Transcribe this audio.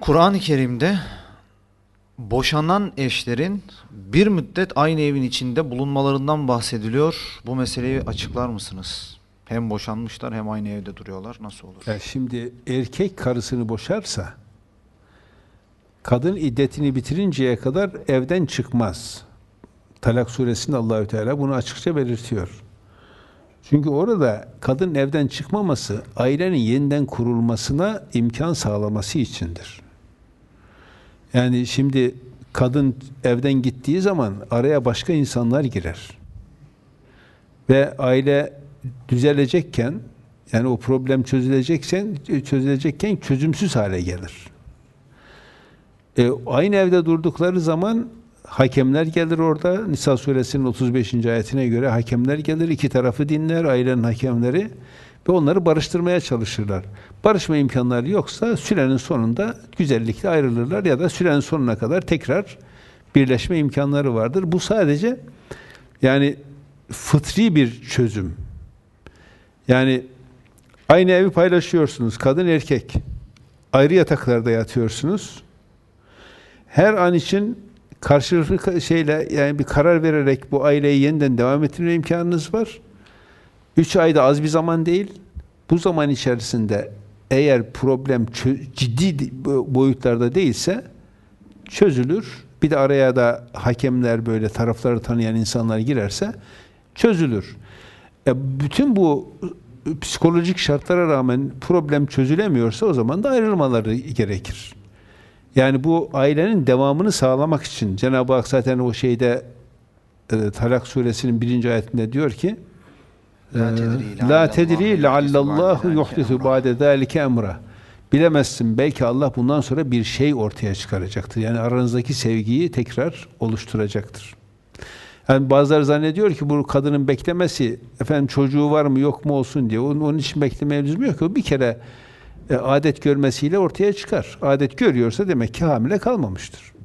Kur'an-ı Kerim'de boşanan eşlerin bir müddet aynı evin içinde bulunmalarından bahsediliyor. Bu meseleyi açıklar mısınız? Hem boşanmışlar hem aynı evde duruyorlar. Nasıl olur? Ya şimdi erkek karısını boşarsa kadın iddetini bitirinceye kadar evden çıkmaz. Talak suresinde Allahü Teala bunu açıkça belirtiyor. Çünkü orada kadın evden çıkmaması ailenin yeniden kurulmasına imkan sağlaması içindir. Yani şimdi kadın evden gittiği zaman araya başka insanlar girer. Ve aile düzelecekken yani o problem çözülecekken çözülecekken çözümsüz hale gelir. E, aynı evde durdukları zaman hakemler gelir orada. Nisa suresinin 35. ayetine göre hakemler gelir. iki tarafı dinler ailenin hakemleri ve onları barıştırmaya çalışırlar. Barışma imkanları yoksa sürenin sonunda güzellikle ayrılırlar ya da sürenin sonuna kadar tekrar birleşme imkanları vardır. Bu sadece yani fıtri bir çözüm. Yani aynı evi paylaşıyorsunuz kadın erkek. Ayrı yataklarda yatıyorsunuz. Her an için karşılıklı şeyle yani bir karar vererek bu aileyi yeniden devam ettirme imkanınız var. Üç ayda az bir zaman değil. Bu zaman içerisinde eğer problem ciddi boyutlarda değilse çözülür. Bir de araya da hakemler böyle tarafları tanıyan insanlar girerse çözülür. E, bütün bu e, psikolojik şartlara rağmen problem çözülemiyorsa o zaman da ayrılmaları gerekir. Yani bu ailenin devamını sağlamak için Cenab-ı Hak zaten o şeyde e, Talak suresinin birinci ayetinde diyor ki ee, la tedri leallallahu yuhdisu ba'de zalike emra. Bilemezsin belki Allah bundan sonra bir şey ortaya çıkaracaktır. Yani aranızdaki sevgiyi tekrar oluşturacaktır. Yani bazıları zannediyor ki bu kadının beklemesi efendim çocuğu var mı yok mu olsun diye. Onun, onun için beklemeye lüzum yok ki. bir kere e, adet görmesiyle ortaya çıkar. Adet görüyorsa demek ki hamile kalmamıştır.